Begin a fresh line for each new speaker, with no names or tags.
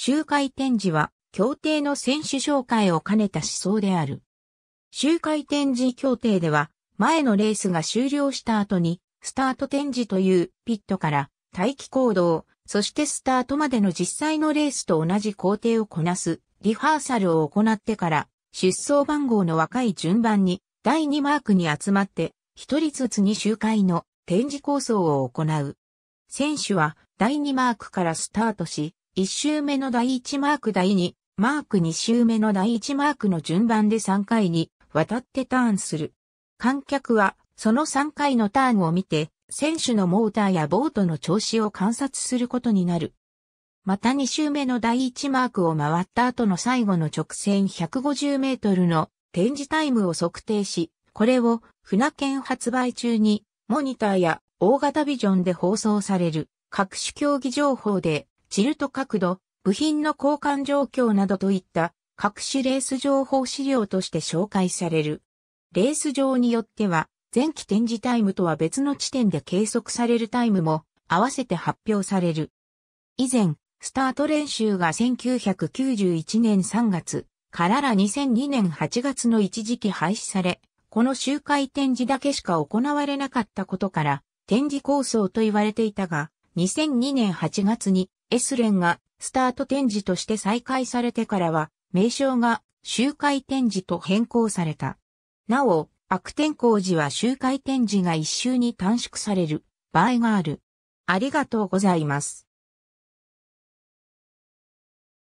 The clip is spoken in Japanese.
集会展示は、協定の選手紹介を兼
ねた思想である。周回展示協定では、前のレースが終了した後に、スタート展示というピットから待機行動、そしてスタートまでの実際のレースと同じ工程をこなす、リハーサルを行ってから、出走番号の若い順番に、第2マークに集まって、一人ずつに周回の展示構想を行う。選手は第2マークからスタートし、1周目の第1マーク第2マーク2周目の第1マークの順番で3回に渡ってターンする。観客はその3回のターンを見て選手のモーターやボートの調子を観察することになる。また2周目の第1マークを回った後の最後の直線150メートルの展示タイムを測定し、これを船券発売中にモニターや大型ビジョンで放送される各種競技情報でチルト角度、部品の交換状況などといった各種レース情報資料として紹介される。レース場によっては、前期展示タイムとは別の地点で計測されるタイムも合わせて発表される。以前、スタート練習が1991年3月からら2002年8月の一時期廃止され、この周回展示だけしか行われなかったことから、展示構想と言われていたが、2002年8月にエスレンがスタート展示として再開されてからは、名称が周回展示と変更された。なお、悪天候時は周回展示が
一周に短縮される場合がある。ありがとうございます。